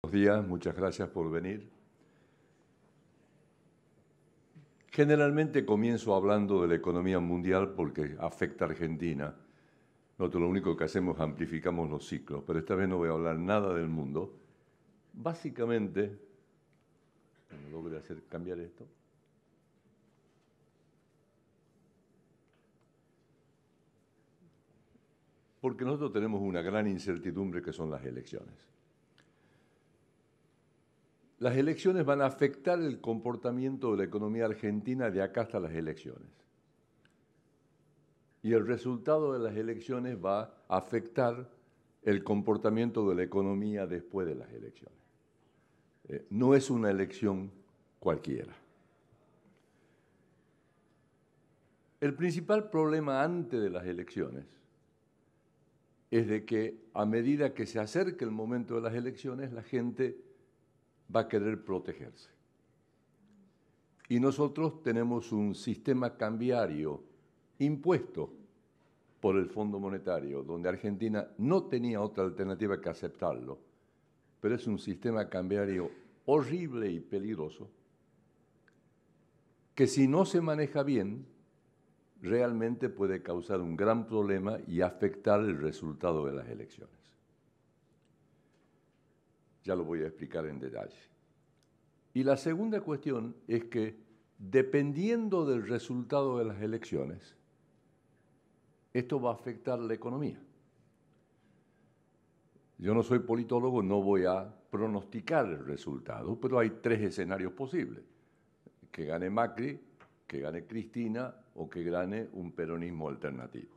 Buenos días, muchas gracias por venir. Generalmente comienzo hablando de la economía mundial porque afecta a Argentina. Nosotros lo único que hacemos es amplificamos los ciclos, pero esta vez no voy a hablar nada del mundo. Básicamente, ¿lo hacer cambiar esto? Porque nosotros tenemos una gran incertidumbre que son las elecciones las elecciones van a afectar el comportamiento de la economía argentina de acá hasta las elecciones. Y el resultado de las elecciones va a afectar el comportamiento de la economía después de las elecciones. Eh, no es una elección cualquiera. El principal problema antes de las elecciones es de que a medida que se acerca el momento de las elecciones, la gente va a querer protegerse. Y nosotros tenemos un sistema cambiario impuesto por el Fondo Monetario, donde Argentina no tenía otra alternativa que aceptarlo, pero es un sistema cambiario horrible y peligroso, que si no se maneja bien, realmente puede causar un gran problema y afectar el resultado de las elecciones. Ya lo voy a explicar en detalle. Y la segunda cuestión es que dependiendo del resultado de las elecciones, esto va a afectar la economía. Yo no soy politólogo, no voy a pronosticar el resultado, pero hay tres escenarios posibles. Que gane Macri, que gane Cristina o que gane un peronismo alternativo.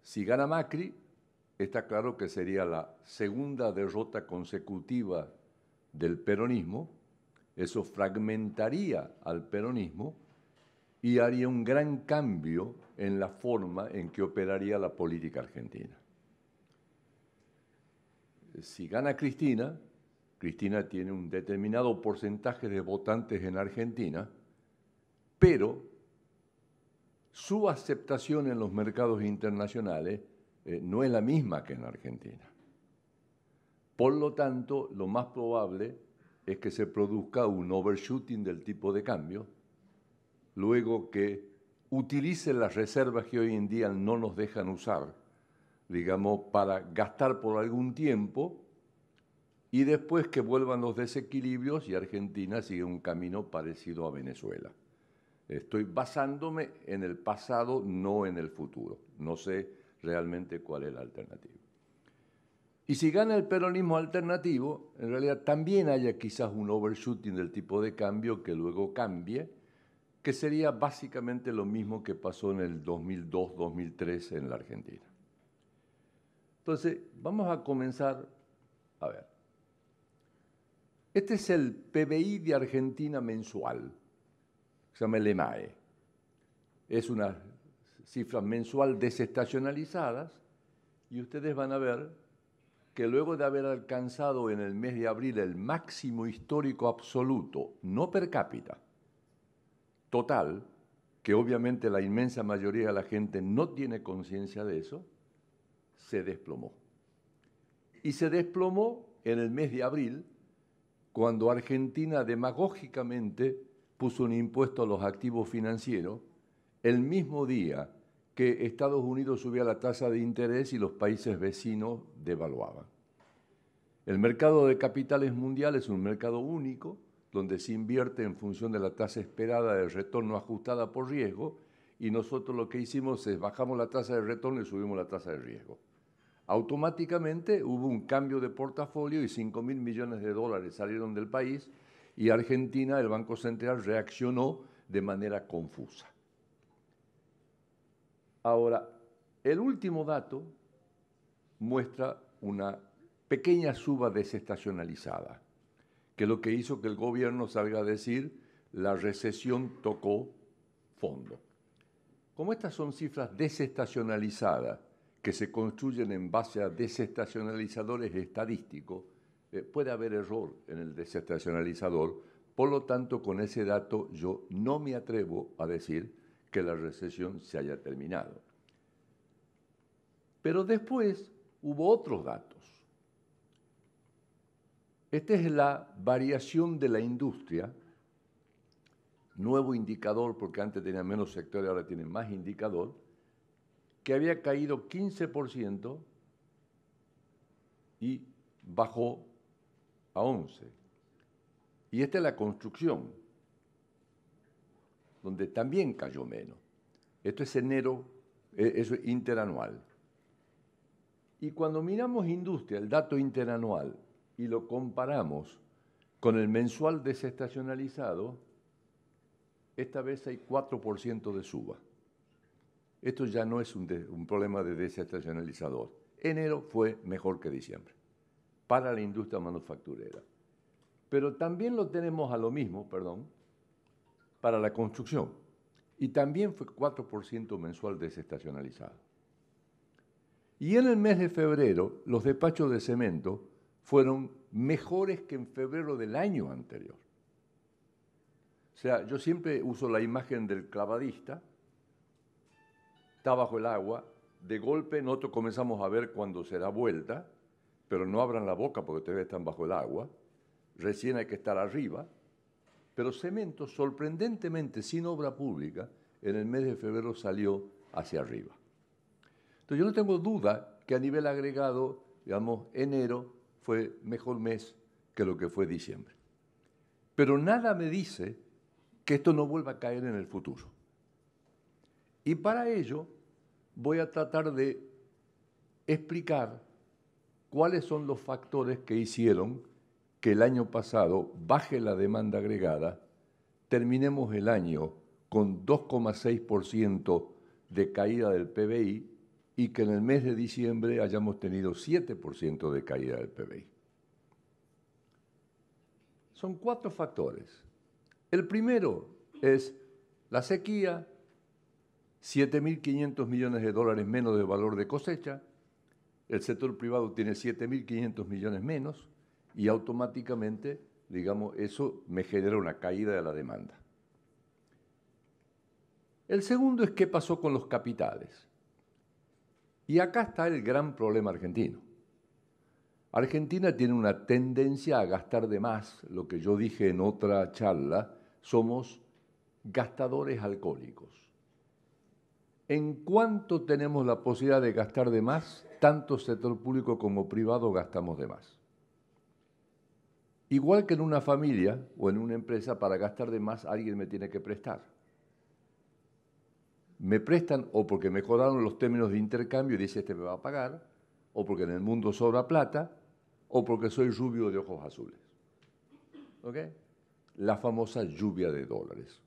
Si gana Macri, está claro que sería la segunda derrota consecutiva del peronismo, eso fragmentaría al peronismo y haría un gran cambio en la forma en que operaría la política argentina. Si gana Cristina, Cristina tiene un determinado porcentaje de votantes en Argentina, pero su aceptación en los mercados internacionales eh, no es la misma que en Argentina. Por lo tanto, lo más probable es que se produzca un overshooting del tipo de cambio, luego que utilicen las reservas que hoy en día no nos dejan usar, digamos, para gastar por algún tiempo y después que vuelvan los desequilibrios y Argentina sigue un camino parecido a Venezuela. Estoy basándome en el pasado, no en el futuro. No sé realmente cuál es la alternativa. Y si gana el peronismo alternativo, en realidad también haya quizás un overshooting del tipo de cambio que luego cambie, que sería básicamente lo mismo que pasó en el 2002-2003 en la Argentina. Entonces, vamos a comenzar a ver. Este es el PBI de Argentina mensual, se llama el EMAE. E. Es una cifras mensual desestacionalizadas y ustedes van a ver que luego de haber alcanzado en el mes de abril el máximo histórico absoluto, no per cápita, total, que obviamente la inmensa mayoría de la gente no tiene conciencia de eso, se desplomó. Y se desplomó en el mes de abril, cuando Argentina demagógicamente puso un impuesto a los activos financieros el mismo día que Estados Unidos subía la tasa de interés y los países vecinos devaluaban. El mercado de capitales mundial es un mercado único donde se invierte en función de la tasa esperada de retorno ajustada por riesgo y nosotros lo que hicimos es bajamos la tasa de retorno y subimos la tasa de riesgo. Automáticamente hubo un cambio de portafolio y 5.000 mil millones de dólares salieron del país y Argentina, el Banco Central, reaccionó de manera confusa. Ahora, el último dato muestra una pequeña suba desestacionalizada, que es lo que hizo que el gobierno salga a decir la recesión tocó fondo. Como estas son cifras desestacionalizadas, que se construyen en base a desestacionalizadores estadísticos, eh, puede haber error en el desestacionalizador. Por lo tanto, con ese dato yo no me atrevo a decir que la recesión se haya terminado. Pero después hubo otros datos. Esta es la variación de la industria, nuevo indicador, porque antes tenía menos sectores, ahora tienen más indicador, que había caído 15% y bajó a 11%. Y esta es la construcción, donde también cayó menos. Esto es enero, e, eso es interanual. Y cuando miramos industria, el dato interanual, y lo comparamos con el mensual desestacionalizado, esta vez hay 4% de suba. Esto ya no es un, un, problema de desestacionalizador. Enero fue mejor que diciembre para la industria manufacturera. Pero también lo tenemos a lo mismo, perdón, para la construcción y también fue 4% mensual desestacionalizado. Y en el mes de febrero los despachos de cemento fueron mejores que en febrero del año anterior. O sea, yo siempre uso la imagen del clavadista, está bajo el agua, de golpe nosotros comenzamos a ver cuando se da vuelta, pero no abran la boca porque ustedes están bajo el agua, recién hay que estar arriba, pero cemento, sorprendentemente, sin obra pública, en el mes de febrero salió hacia arriba. Entonces yo no tengo duda que a nivel agregado, digamos, enero fue mejor mes que lo que fue diciembre. Pero nada me dice que esto no vuelva a caer en el futuro. Y para ello voy a tratar de explicar cuáles son los factores que hicieron que el año pasado baje la demanda agregada, terminemos el año con 2,6% de caída del PBI y que en el mes de diciembre hayamos tenido 7% de caída del PBI. Son cuatro factores. El primero es la sequía, 7.500 millones de dólares menos de valor de cosecha, el sector privado tiene 7.500 millones menos, y automáticamente, digamos, eso me genera una caída de la demanda. El segundo es qué pasó con los capitales. Y acá está el gran problema argentino. Argentina tiene una tendencia a gastar de más, lo que yo dije en otra charla, somos gastadores alcohólicos. En cuanto tenemos la posibilidad de gastar de más, tanto sector público como privado gastamos de más. Igual que en una familia o en una empresa, para gastar de más alguien me tiene que prestar. Me prestan o porque mejoraron los términos de intercambio y dice este me va a pagar, o porque en el mundo sobra plata, o porque soy rubio de ojos azules. La famosa lluvia de dólares.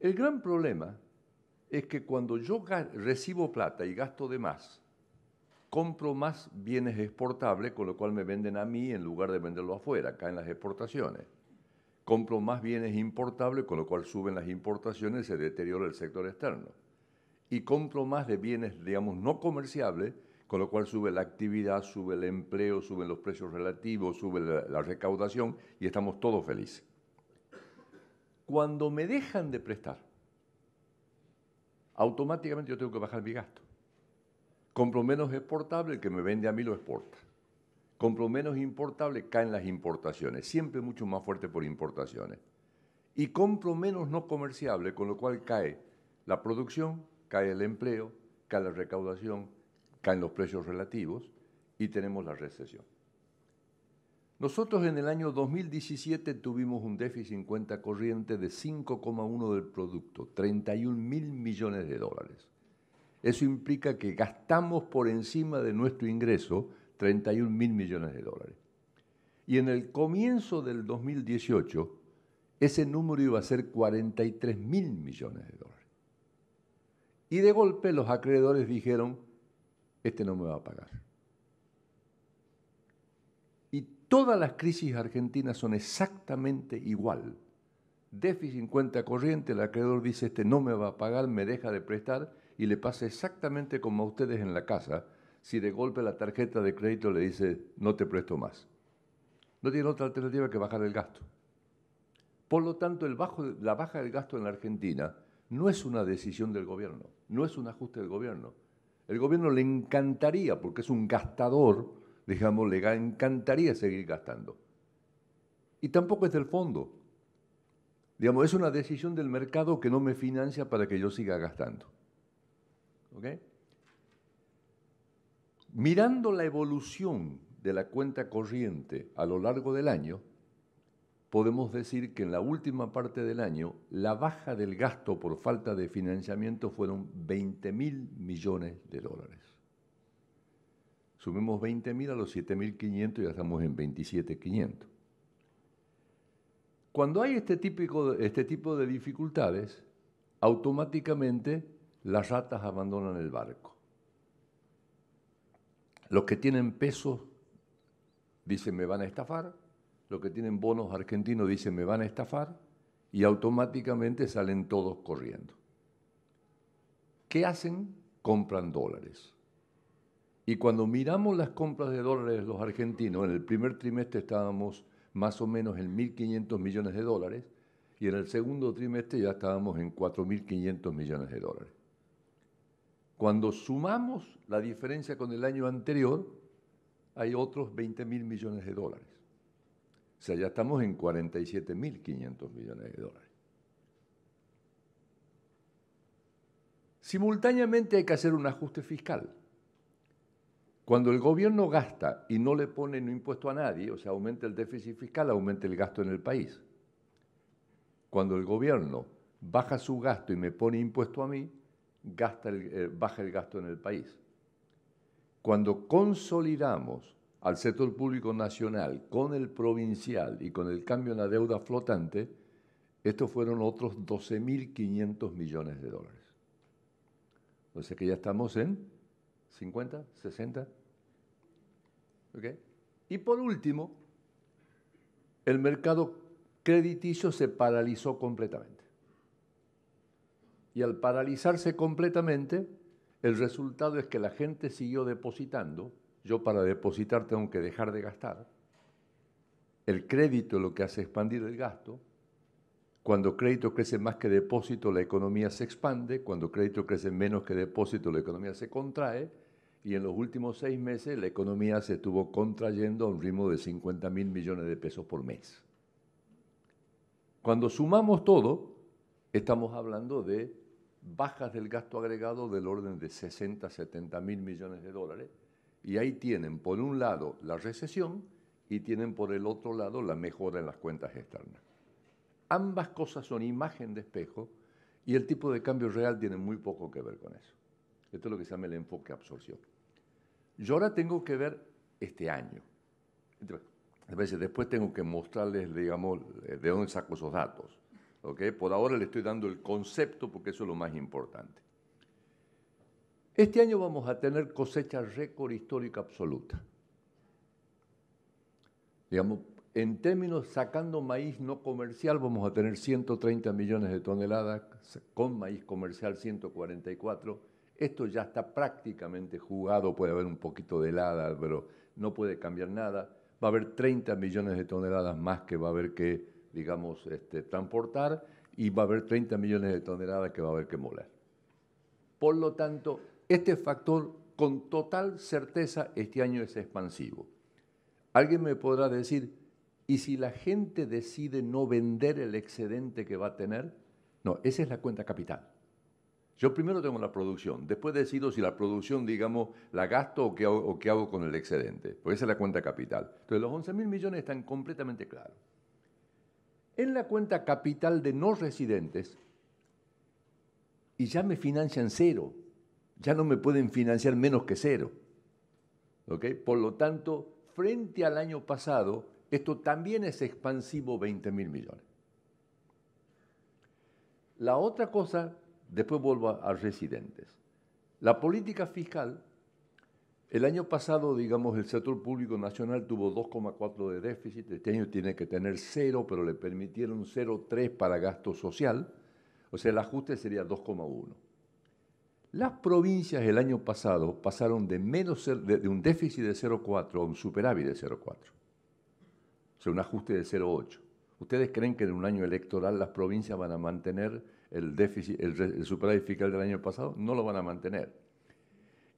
El gran problema es que cuando yo recibo plata y gasto de más, compro más bienes exportables, con lo cual me venden a mí en lugar de venderlo afuera, acá en las exportaciones. Compro más bienes importables, con lo cual suben las importaciones, se deteriora el sector externo. Y compro más de bienes, digamos, no comerciables, con lo cual sube la actividad, sube el empleo, suben los precios relativos, sube la recaudación y estamos todos felices. Cuando me dejan de prestar, automáticamente yo tengo que bajar mi gasto. Compro menos exportable, el que me vende a mí lo exporta. Compro menos importable, caen las importaciones. Siempre mucho más fuerte por importaciones. Y compro menos no comerciable, con lo cual cae la producción, cae el empleo, cae la recaudación, caen los precios relativos y tenemos la recesión. Nosotros en el año 2017 tuvimos un déficit en cuenta corriente de 5,1 del producto, 31 mil millones de dólares. Eso implica que gastamos por encima de nuestro ingreso 31 mil millones de dólares. Y en el comienzo del 2018, ese número iba a ser 43 mil millones de dólares. Y de golpe los acreedores dijeron, este no me va a pagar. Y todas las crisis argentinas son exactamente igual. Déficit en cuenta corriente, el acreedor dice, este no me va a pagar, me deja de prestar y le pasa exactamente como a ustedes en la casa si de golpe la tarjeta de crédito le dice no te presto más. No tiene otra alternativa que bajar el gasto. Por lo tanto, la baja del gasto en la Argentina no es una decisión del gobierno, no es un ajuste del gobierno. El gobierno le encantaría, porque es un gastador, digamos, le encantaría seguir gastando. Y tampoco es del fondo. Digamos, es una decisión del mercado que no me financia para que yo siga gastando. Mirando la evolución de la cuenta corriente a lo largo del año, podemos decir que en la última parte del año la baja del gasto por falta de financiamiento fueron 20 mil millones de dólares. sumimos 20 mil a los 7.500 y ya estamos en 27.500. Cuando hay este, este tipo de dificultades, automáticamente las ratas abandonan el barco. Los que tienen pesos dicen me van a estafar, los que tienen bonos argentinos dicen me van a estafar y automáticamente salen todos corriendo. ¿Qué hacen? Compran dólares. Y cuando miramos las compras de dólares los argentinos, en el primer trimestre estábamos más o menos en 1.500 millones de dólares y en el segundo trimestre ya estábamos en 4.500 millones de dólares. Cuando sumamos la diferencia con el año anterior, hay otros 20 mil millones de dólares. O sea, ya estamos en 47 mil 500 millones de dólares. Simultáneamente hay que hacer un ajuste fiscal. Cuando el gobierno gasta y no le pone impuesto a nadie, o sea, aumenta el déficit fiscal, aumenta el gasto en el país. Cuando el gobierno baja su gasto y me pone impuesto a mí, eh, baja el gasto en el país. Cuando consolidamos al sector público nacional con el provincial y con el cambio en la deuda flotante, estos fueron otros 12.500 millones de dólares. Entonces que ya estamos en 50, 60. Y por último, el mercado crediticio se paralizó completamente. Y al paralizarse completamente, el resultado es que la gente siguió depositando. Yo para depositar tengo que dejar de gastar. El crédito lo que hace expandir el gasto. Cuando crédito crece más que depósito, la economía se expande. Cuando crédito crece menos que depósito, la economía se contrae. Y en los últimos seis meses, la economía se estuvo contrayendo a un ritmo de 50 mil millones de pesos por mes. Cuando sumamos todo, estamos hablando de bajas del gasto agregado del orden de 60, 70 mil millones de dólares, y ahí tienen por un lado la recesión y tienen por el otro lado la mejora en las cuentas externas. Ambas cosas son imagen de espejo y el tipo de cambio real tiene muy poco que ver con eso. Esto es lo que se llama el enfoque absorción. Yo ahora tengo que ver este año. A veces después tengo que mostrarles, digamos, de dónde saco esos datos. Por ahora le estoy dando el concepto porque eso es lo más importante. Este año vamos a tener cosecha récord histórica absoluta. Digamos, en términos sacando maíz no comercial, vamos a tener 130 millones de toneladas, con maíz comercial 144. Esto ya está prácticamente jugado, puede haber un poquito de helada, pero no puede cambiar nada. Va a haber 30 millones de toneladas más que va a haber que digamos, este, transportar y va a haber 30 millones de toneladas que va a haber que moler. Por lo tanto, este factor con total certeza este año es expansivo. Alguien me podrá decir, ¿y si la gente decide no vender el excedente que va a tener? No, esa es la cuenta capital. Yo primero tengo la producción, después decido si la producción, digamos, la gasto o qué hago, o qué hago con el excedente, porque esa es la cuenta capital. Entonces los 11 mil millones están completamente claros en la cuenta capital de no residentes y ya me financian cero, ya no me pueden financiar menos que cero. Por lo tanto, frente al año pasado, esto también es expansivo 20 mil millones. La otra cosa, después vuelvo a residentes. La política fiscal el año pasado, digamos, el sector público nacional tuvo 2,4 de déficit, este año tiene que tener 0, pero le permitieron 0,3 para gasto social, o sea, el ajuste sería 2,1. Las provincias el año pasado pasaron de, menos, de, un déficit de 0,4 a un superávit de 0,4, o sea, un ajuste de 0,8. ¿Ustedes creen que en un año electoral las provincias van a mantener el, déficit, el superávit fiscal del año pasado? No lo van a mantener.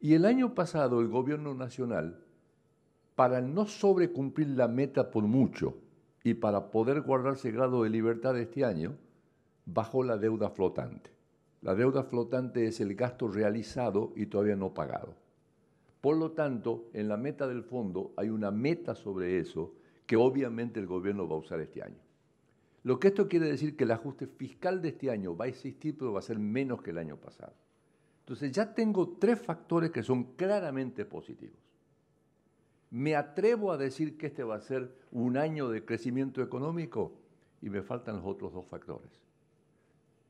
Y el año pasado el gobierno nacional, para no sobrecumplir la meta por mucho y para poder guardarse grado de libertad este año, bajó la deuda flotante. La deuda flotante es el gasto realizado y todavía no pagado. Por lo tanto, en la meta del fondo hay una meta sobre eso que obviamente el gobierno va a usar este año. Lo que esto quiere decir que el ajuste fiscal de este año va a existir, pero va a ser menos que el año pasado. Entonces ya tengo tres factores que son claramente positivos. Me atrevo a decir que este va a ser un año de crecimiento económico y me faltan los otros dos factores.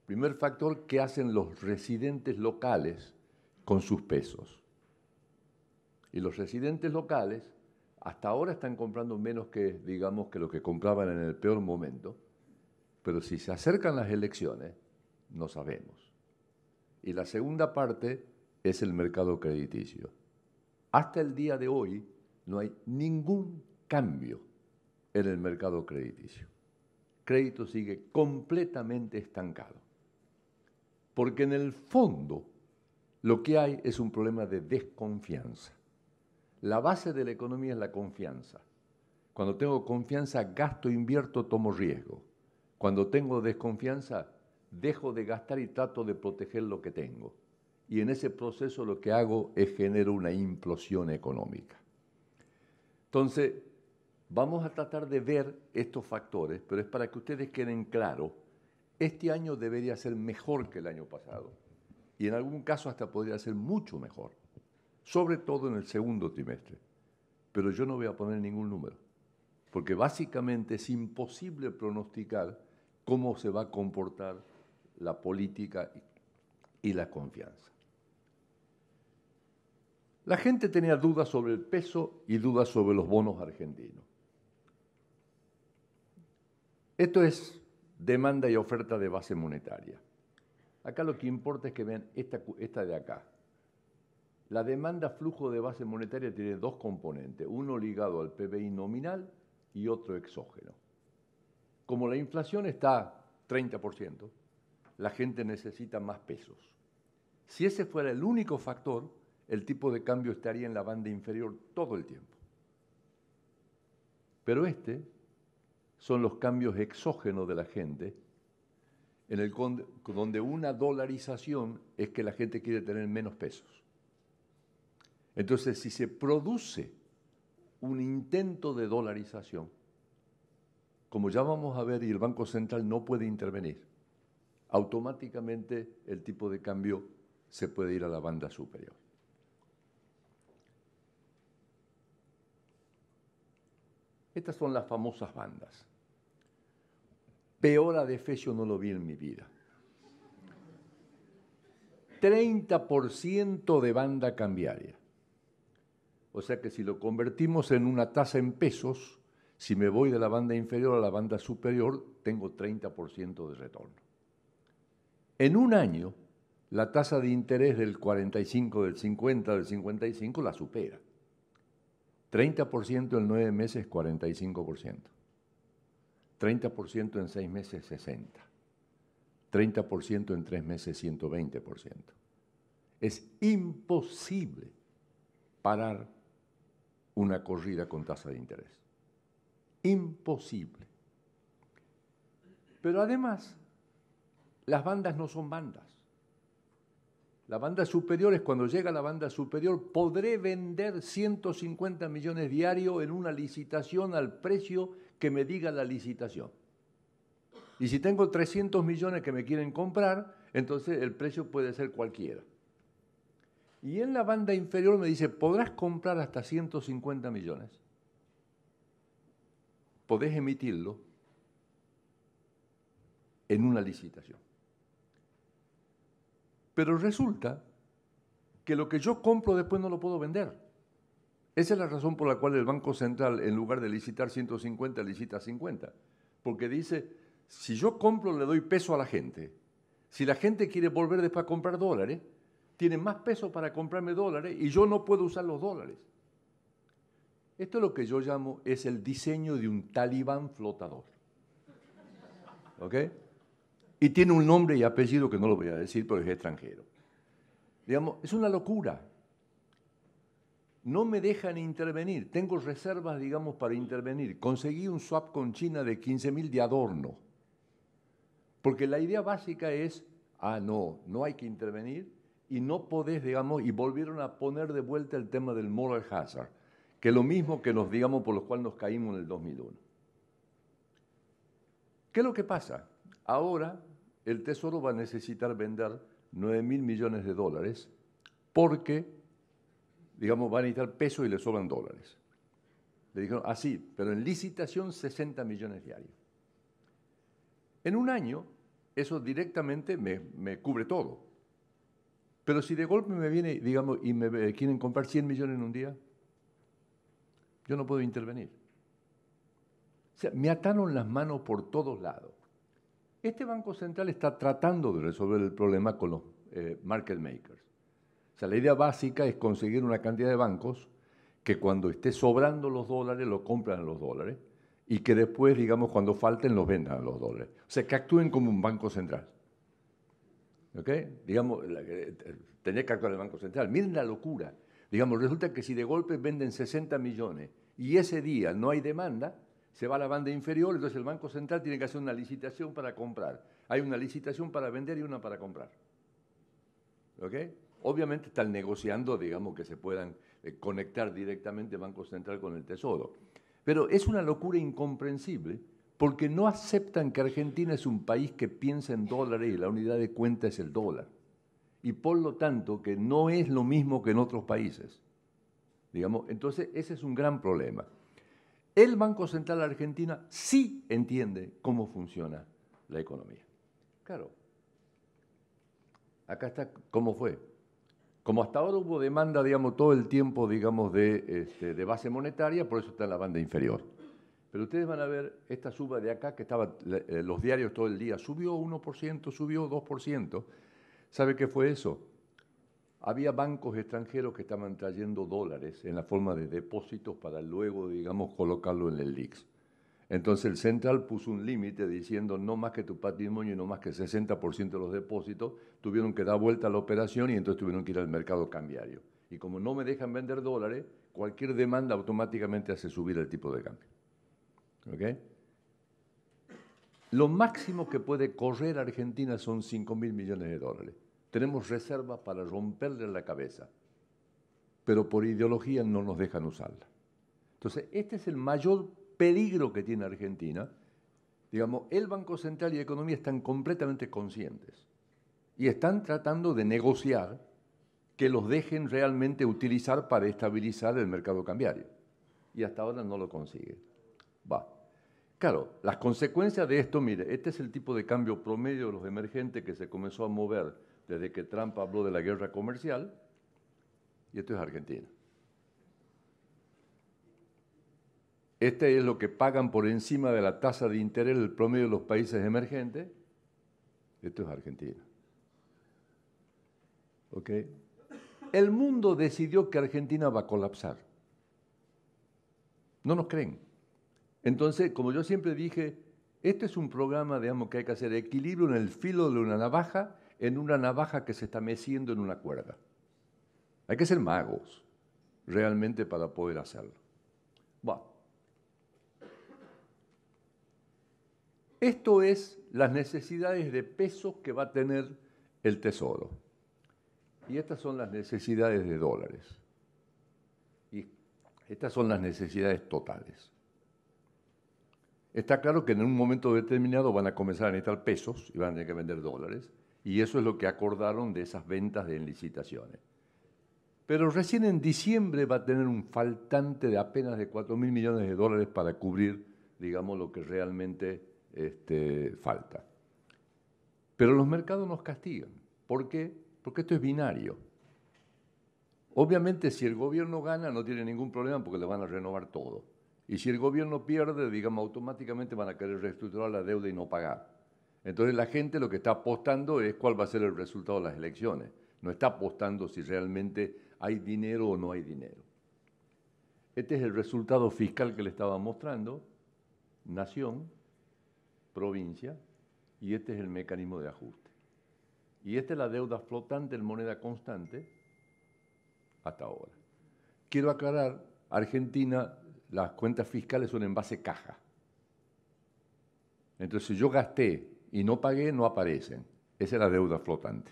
Primer factor, ¿qué hacen los residentes locales con sus pesos? Y los residentes locales hasta ahora están comprando menos que, digamos, que lo que compraban en el peor momento, pero si se acercan las elecciones, no sabemos. Y la segunda parte es el mercado crediticio. Hasta el día de hoy no hay ningún cambio en el mercado crediticio. Crédito sigue completamente estancado. Porque en el fondo lo que hay es un problema de desconfianza. La base de la economía es la confianza. Cuando tengo confianza, gasto, invierto, tomo riesgo. Cuando tengo desconfianza, dejo de gastar y trato de proteger lo que tengo. Y en ese proceso lo que hago es generar una implosión económica. Entonces, vamos a tratar de ver estos factores, pero es para que ustedes queden claros, este año debería ser mejor que el año pasado. Y en algún caso hasta podría ser mucho mejor, sobre todo en el segundo trimestre. Pero yo no voy a poner ningún número, porque básicamente es imposible pronosticar cómo se va a comportar la política y la confianza. La gente tenía dudas sobre el peso y dudas sobre los bonos argentinos. Esto es demanda y oferta de base monetaria. Acá lo que importa es que vean esta, de acá. La demanda flujo de base monetaria tiene dos componentes, uno ligado al PBI nominal y otro exógeno. Como la inflación está 30%, la gente necesita más pesos. Si ese fuera el único factor, el tipo de cambio estaría en la banda inferior todo el tiempo. Pero este son los cambios exógenos de la gente, en el donde una dolarización es que la gente quiere tener menos pesos. Entonces, si se produce un intento de dolarización, como ya vamos a ver, y el Banco Central no puede intervenir, automáticamente el tipo de cambio se puede ir a la banda superior. Estas son las famosas bandas. Peor Defeso no lo vi en mi vida. 30% de banda cambiaria. O sea que si lo convertimos en una tasa en pesos, si me voy de la banda inferior a la banda superior, tengo 30% de retorno. En un año, la tasa de interés del 45, del 50, del 55 la supera. 30% en nueve meses, 45%. 30% en seis meses, 60%. 30% en tres meses, 120%. Es imposible parar una corrida con tasa de interés. Imposible. Pero además, las bandas no son bandas. La banda superior es cuando llega la banda superior, podré vender 150 millones diarios en una licitación al precio que me diga la licitación. Y si tengo 300 millones que me quieren comprar, entonces el precio puede ser cualquiera. Y en la banda inferior me dice, podrás comprar hasta 150 millones. Podés emitirlo en una licitación. Pero resulta que lo que yo compro después no lo puedo vender. Esa es la razón por la cual el Banco Central, en lugar de licitar 150, licita 50. Porque dice, si yo compro le doy peso a la gente. Si la gente quiere volver después a comprar dólares, tiene más peso para comprarme dólares y yo no puedo usar los dólares. Esto es lo que yo llamo es el diseño de un talibán flotador. ¿Ok? y tiene un nombre y apellido que no lo voy a decir, porque es extranjero. Digamos, es una locura. No me dejan intervenir. Tengo reservas, digamos, para intervenir. Conseguí un swap con China de 15.000 de adorno. Porque la idea básica es, ah, no, no hay que intervenir y no podés, digamos, y volvieron a poner de vuelta el tema del moral hazard, que es lo mismo que nos, digamos, por los cuales nos caímos en el 2001. ¿Qué es lo que pasa? Ahora el Tesoro va a necesitar vender 9 mil millones de dólares porque, digamos, va a necesitar peso y le sobran dólares. Le dijeron, así, ah, pero en licitación 60 millones diarios. En un año, eso directamente me, cubre todo. Pero si de golpe me viene, digamos, y me eh, quieren comprar 100 millones en un día, yo no puedo intervenir. O sea, me ataron las manos por todos lados. Este Banco Central está tratando de resolver el problema con los eh, market makers. O sea, la idea básica es conseguir una cantidad de bancos que cuando esté sobrando los dólares, lo compran los dólares y que después, digamos, cuando falten, los vendan los dólares. O sea, que actúen como un banco central. ¿Ok? Digamos, eh, eh, tenía que actuar el Banco Central. Miren la locura. Digamos, resulta que si de golpe venden 60 millones y ese día no hay demanda, se va a la banda inferior, entonces el Banco Central tiene que hacer una licitación para comprar. Hay una licitación para vender y una para comprar. Obviamente están negociando, digamos, que se puedan eh, conectar directamente Banco Central con el Tesoro. Pero es una locura incomprensible porque no aceptan que Argentina es un país que piensa en dólares y la unidad de cuenta es el dólar. Y por lo tanto que no es lo mismo que en otros países. Digamos, entonces ese es un gran problema el Banco Central Argentina sí entiende cómo funciona la economía. Claro, acá está cómo fue. Como hasta ahora hubo demanda, digamos, todo el tiempo, digamos, de, este, base monetaria, por eso está en la banda inferior. Pero ustedes van a ver esta suba de acá, que estaba eh, los diarios todo el día, subió 1%, subió 2%. ¿Sabe qué fue eso? Había bancos extranjeros que estaban trayendo dólares en la forma de depósitos para luego, digamos, colocarlo en el LIX. Entonces el Central puso un límite diciendo no más que tu patrimonio y no más que 60% de los depósitos, tuvieron que dar vuelta a la operación y entonces tuvieron que ir al mercado cambiario. Y como no me dejan vender dólares, cualquier demanda automáticamente hace subir el tipo de cambio. Lo máximo que puede correr Argentina son 5 mil millones de dólares tenemos reservas para romperle la cabeza, pero por ideología no nos dejan usarla. Entonces, este es el mayor peligro que tiene Argentina. Digamos, el Banco Central y la economía están completamente conscientes y están tratando de negociar que los dejen realmente utilizar para estabilizar el mercado cambiario. Y hasta ahora no lo consiguen. Va. Claro, las consecuencias de esto, mire, este es el tipo de cambio promedio de los emergentes que se comenzó a mover desde que Trump habló de la guerra comercial, y esto es Argentina. Este es lo que pagan por encima de la tasa de interés el promedio de los países emergentes. Esto es Argentina. ¿Ok? El mundo decidió que Argentina va a colapsar. No nos creen. Entonces, como yo siempre dije, este es un programa, digamos, que hay que hacer equilibrio en el filo de una navaja en una navaja que se está meciendo en una cuerda. Hay que ser magos realmente para poder hacerlo. Bueno, esto es las necesidades de pesos que va a tener el tesoro. Y estas son las necesidades de dólares. Y estas son las necesidades totales. Está claro que en un momento determinado van a comenzar a necesitar pesos y van a tener que vender dólares y eso es lo que acordaron de esas ventas de licitaciones. Pero recién en diciembre va a tener un faltante de apenas de 4 mil millones de dólares para cubrir, digamos, lo que realmente este, falta. Pero los mercados nos castigan. ¿Por qué? Porque esto es binario. Obviamente, si el gobierno gana, no tiene ningún problema porque le van a renovar todo. Y si el gobierno pierde, digamos, automáticamente van a querer reestructurar la deuda y no pagar. Entonces la gente lo que está apostando es cuál va a ser el resultado de las elecciones. No está apostando si realmente hay dinero o no hay dinero. Este es el resultado fiscal que le estaba mostrando, nación, provincia, y este es el mecanismo de ajuste. Y esta es la deuda flotante en moneda constante hasta ahora. Quiero aclarar, Argentina, las cuentas fiscales son en base caja. Entonces, si yo gasté y no pagué no aparecen. Esa es la deuda flotante.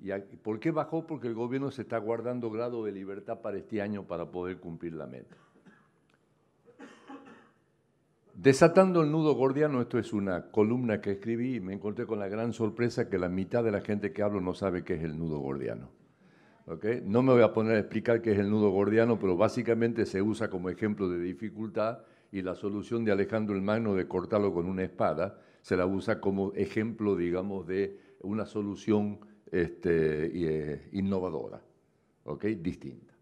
¿Y ¿Por qué bajó? Porque el gobierno se está guardando grado de libertad para este año para poder cumplir la meta. Desatando el nudo gordiano, esto es una columna que escribí y me encontré con la gran sorpresa que la mitad de la gente que hablo no sabe qué es el nudo gordiano. No me voy a poner a explicar qué es el nudo gordiano, pero básicamente se usa como ejemplo de dificultad y la solución de Alejandro el Magno de cortarlo con una espada se la usa como ejemplo, digamos, de una solución este, eh, innovadora, ¿ok? Distinta.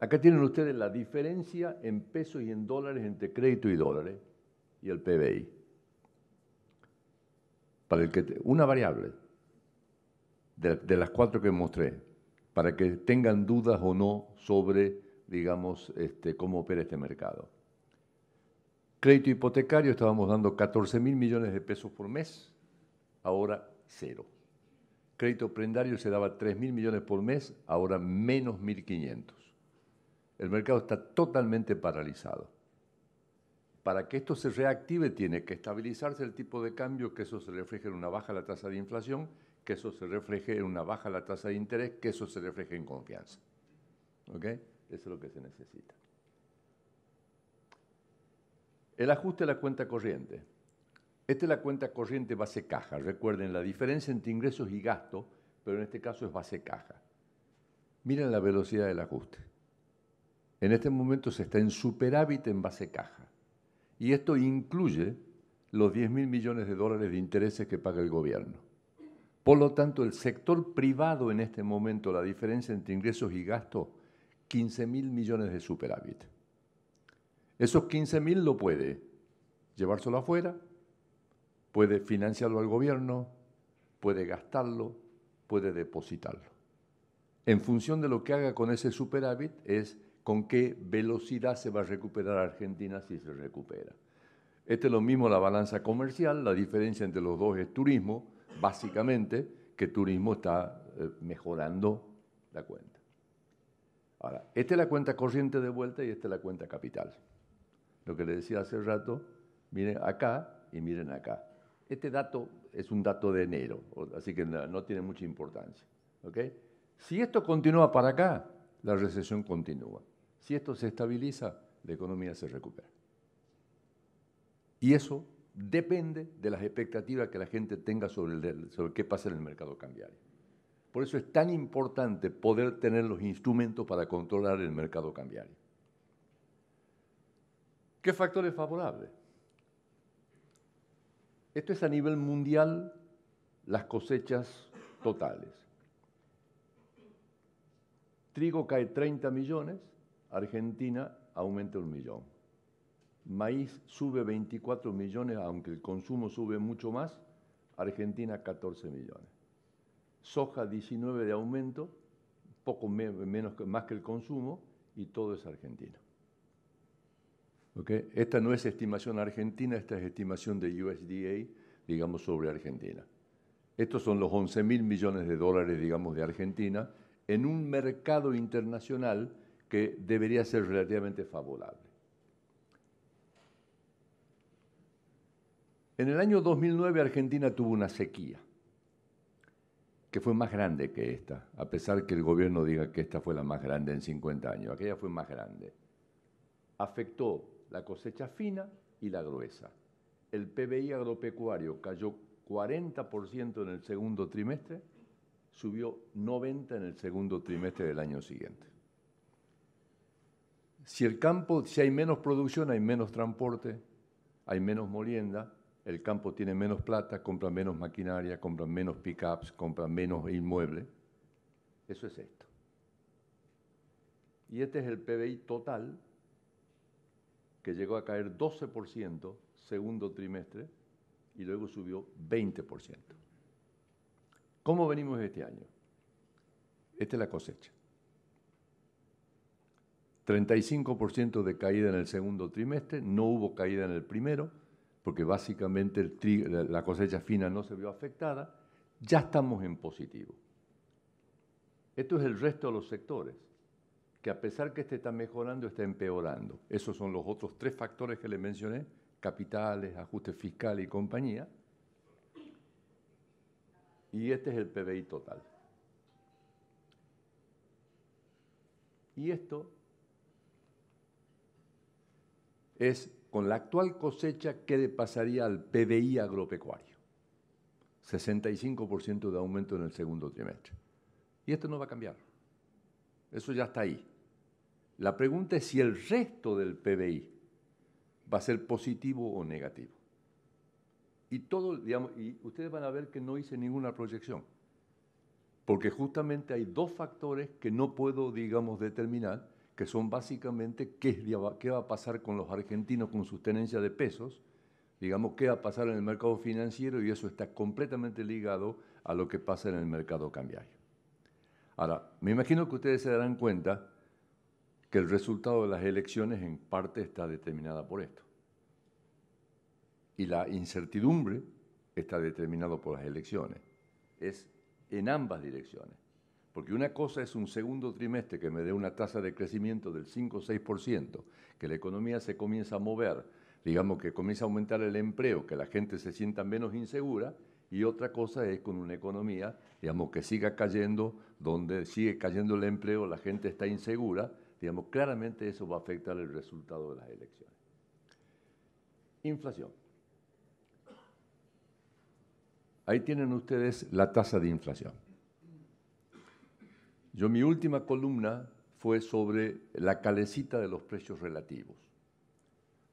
Acá tienen ustedes la diferencia en pesos y en dólares entre crédito y dólares y el PBI. Para que una variable de, las cuatro que mostré, para que tengan dudas o no sobre, digamos, este, cómo opera este mercado. Crédito hipotecario estábamos dando 14 mil millones de pesos por mes, ahora cero. Crédito prendario se daba 3 mil millones por mes, ahora menos 1.500. El mercado está totalmente paralizado. Para que esto se reactive tiene que estabilizarse el tipo de cambio, que eso se refleje en una baja la tasa de inflación, que eso se refleje en una baja la tasa de interés, que eso se refleje en confianza. ¿Ok? Eso es lo que se necesita. El ajuste a la cuenta corriente. Esta es la cuenta corriente base caja. Recuerden, la diferencia entre ingresos y gastos, pero en este caso es base caja. Miren la velocidad del ajuste. En este momento se está en superávit en base caja. Y esto incluye los 10 mil millones de dólares de intereses que paga el gobierno. Por lo tanto, el sector privado en este momento, la diferencia entre ingresos y gastos, 15 mil millones de superávit. Esos 15.000 lo puede llevárselo afuera, puede financiarlo al gobierno, puede gastarlo, puede depositarlo. En función de lo que haga con ese superávit es con qué velocidad se va a recuperar Argentina si se recupera. Este es lo mismo la balanza comercial, la diferencia entre los dos es turismo, básicamente, que turismo está eh, mejorando la cuenta. Ahora, esta es la cuenta corriente de vuelta y esta es la cuenta capital lo que le decía hace rato, miren acá y miren acá. Este dato es un dato de enero, así que no, tiene mucha importancia. Si esto continúa para acá, la recesión continúa. Si esto se estabiliza, la economía se recupera. Y eso depende de las expectativas que la gente tenga sobre, el, sobre qué pasa en el mercado cambiario. Por eso es tan importante poder tener los instrumentos para controlar el mercado cambiario. ¿Qué factores favorables? Esto es a nivel mundial, las cosechas totales. Trigo cae 30 millones, Argentina aumenta un millón. Maíz sube 24 millones, aunque el consumo sube mucho más, Argentina 14 millones. Soja 19 de aumento, poco menos, más que el consumo, y todo es argentino. Esta no es estimación argentina, esta es estimación de USDA, digamos, sobre Argentina. Estos son los 11 mil millones de dólares, digamos, de Argentina en un mercado internacional que debería ser relativamente favorable. En el año 2009 Argentina tuvo una sequía que fue más grande que esta, a pesar que el gobierno diga que esta fue la más grande en 50 años, aquella fue más grande. Afectó la cosecha fina y la gruesa. El PBI agropecuario cayó 40% en el segundo trimestre, subió 90% en el segundo trimestre del año siguiente. Si el campo, si hay menos producción, hay menos transporte, hay menos molienda, el campo tiene menos plata, compra menos maquinaria, compra menos pickups, compra menos inmueble. Eso es esto. Y este es el PBI total que llegó a caer 12% segundo trimestre y luego subió 20%. ¿Cómo venimos este año? Esta es la cosecha. 35% de caída en el segundo trimestre, no hubo caída en el primero, porque básicamente la cosecha fina no se vio afectada, ya estamos en positivo. Esto es el resto de los sectores que a pesar que este está mejorando, está empeorando. Esos son los otros tres factores que le mencioné, capitales, ajuste fiscal y compañía. Y este es el PBI total. Y esto es con la actual cosecha, que le pasaría al PBI agropecuario? 65% de aumento en el segundo trimestre. Y esto no va a cambiar. Eso ya está ahí. La pregunta es si el resto del PBI va a ser positivo o negativo. Y digamos, y ustedes van a ver que no hice ninguna proyección, porque justamente hay dos factores que no puedo, digamos, determinar, que son básicamente qué, va a pasar con los argentinos con sus tenencias de pesos, digamos, qué va a pasar en el mercado financiero y eso está completamente ligado a lo que pasa en el mercado cambiario. Ahora, me imagino que ustedes se darán cuenta que el resultado de las elecciones en parte está determinada por esto. Y la incertidumbre está determinada por las elecciones. Es en ambas direcciones. Porque una cosa es un segundo trimestre que me dé una tasa de crecimiento del 5 o 6%, que la economía se comienza a mover, digamos que comienza a aumentar el empleo, que la gente se sienta menos insegura, y otra cosa es con una economía, digamos, que siga cayendo, donde sigue cayendo el empleo, la gente está insegura, Digamos, claramente eso va a afectar el resultado de las elecciones. Inflación. Ahí tienen ustedes la tasa de inflación. Yo mi última columna fue sobre la calecita de los precios relativos,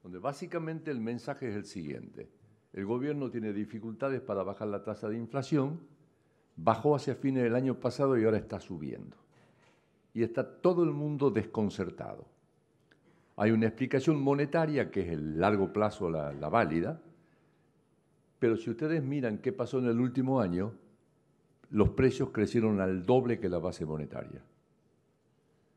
donde básicamente el mensaje es el siguiente. El gobierno tiene dificultades para bajar la tasa de inflación, bajó hacia fines del año pasado y ahora está subiendo y está todo el mundo desconcertado. Hay una explicación monetaria que es el largo plazo la, la válida, pero si ustedes miran qué pasó en el último año, los precios crecieron al doble que la base monetaria.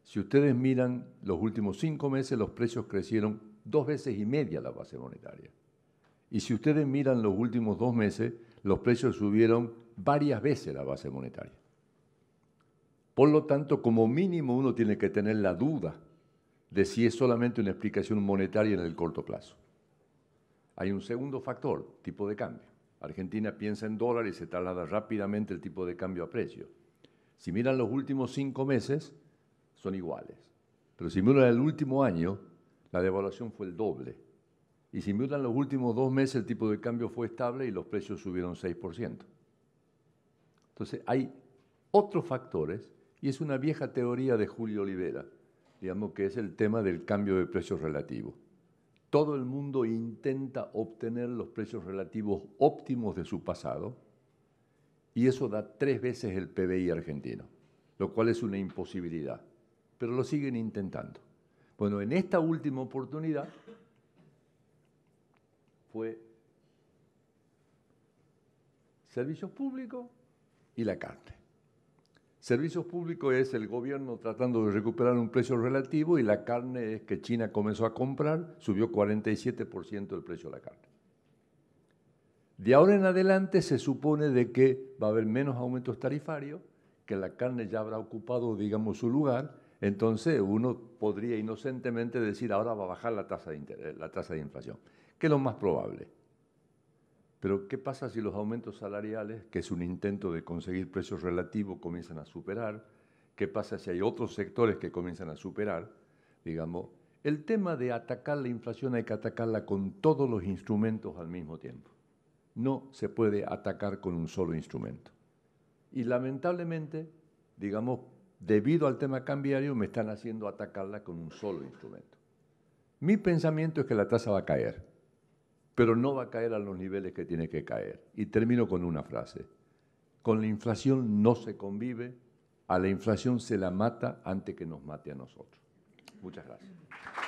Si ustedes miran los últimos cinco meses, los precios crecieron dos veces y media la base monetaria. Y si ustedes miran los últimos dos meses, los precios subieron varias veces la base monetaria. Por lo tanto, como mínimo uno tiene que tener la duda de si es solamente una explicación monetaria en el corto plazo. Hay un segundo factor, tipo de cambio. Argentina piensa en dólares y se traslada rápidamente el tipo de cambio a precio. Si miran los últimos cinco meses, son iguales. Pero si miran el último año, la devaluación fue el doble. Y si miran los últimos dos meses, el tipo de cambio fue estable y los precios subieron 6%. Entonces, hay otros factores y es una vieja teoría de Julio Olivera, digamos que es el tema del cambio de precios relativos. Todo el mundo intenta obtener los precios relativos óptimos de su pasado y eso da tres veces el PBI argentino, lo cual es una imposibilidad, pero lo siguen intentando. Bueno, en esta última oportunidad fue servicios públicos y la carne. Servicios públicos es el gobierno tratando de recuperar un precio relativo y la carne es que China comenzó a comprar, subió 47% el precio de la carne. De ahora en adelante se supone de que va a haber menos aumentos tarifarios, que la carne ya habrá ocupado, digamos, su lugar, entonces uno podría inocentemente decir ahora va a bajar la tasa de, la tasa de inflación, que es lo más probable. Pero ¿qué pasa si los aumentos salariales, que es un intento de conseguir precios relativos, comienzan a superar? ¿Qué pasa si hay otros sectores que comienzan a superar? Digamos, el tema de atacar la inflación hay que atacarla con todos los instrumentos al mismo tiempo. No se puede atacar con un solo instrumento. Y lamentablemente, digamos, debido al tema cambiario, me están haciendo atacarla con un solo instrumento. Mi pensamiento es que la tasa va a caer pero no va a caer a los niveles que tiene que caer. Y termino con una frase. Con la inflación no se convive, a la inflación se la mata antes que nos mate a nosotros. Muchas gracias.